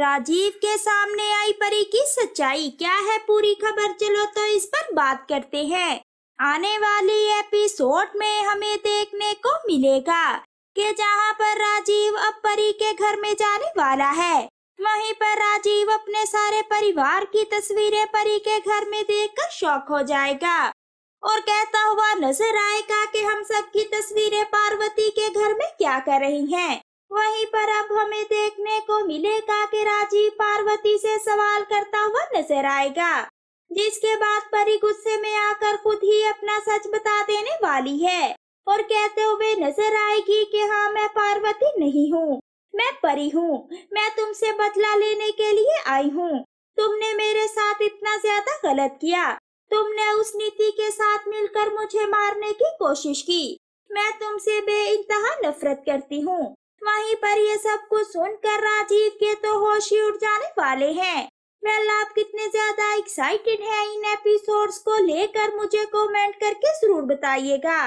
राजीव के सामने आई परी की सच्चाई क्या है पूरी खबर चलो तो इस पर बात करते हैं आने वाली एपिसोड में हमें देखने को मिलेगा कि जहाँ पर राजीव अब परी के घर में जाने वाला है वहीं पर राजीव अपने सारे परिवार की तस्वीरें परी के घर में देखकर शौक हो जाएगा और कहता हुआ नजर आएगा कि हम सब की तस्वीरें पार्वती के घर में क्या कर रही हैं वहीं पर अब हमें देखने को मिलेगा कि राजीव पार्वती से सवाल करता हुआ नजर आएगा जिसके बाद परी गुस्से में आकर खुद ही अपना सच बता देने वाली है और कहते हुए नजर आएगी कि हाँ मैं पार्वती नहीं हूँ मैं परी हूँ मैं तुमसे बदला लेने के लिए आई हूँ तुमने मेरे साथ इतना ज्यादा गलत किया तुमने उस नीति के साथ मिलकर मुझे मारने की कोशिश की मैं तुमसे बेइंतहा नफरत करती हूँ वहीं पर ये सब कुछ सुनकर राजीव के तो होश ही उड़ जाने वाले हैं वेल आप कितने ज्यादा एक्साइटेड हैं इन एपिसोड्स को लेकर मुझे कमेंट करके जरूर बताइएगा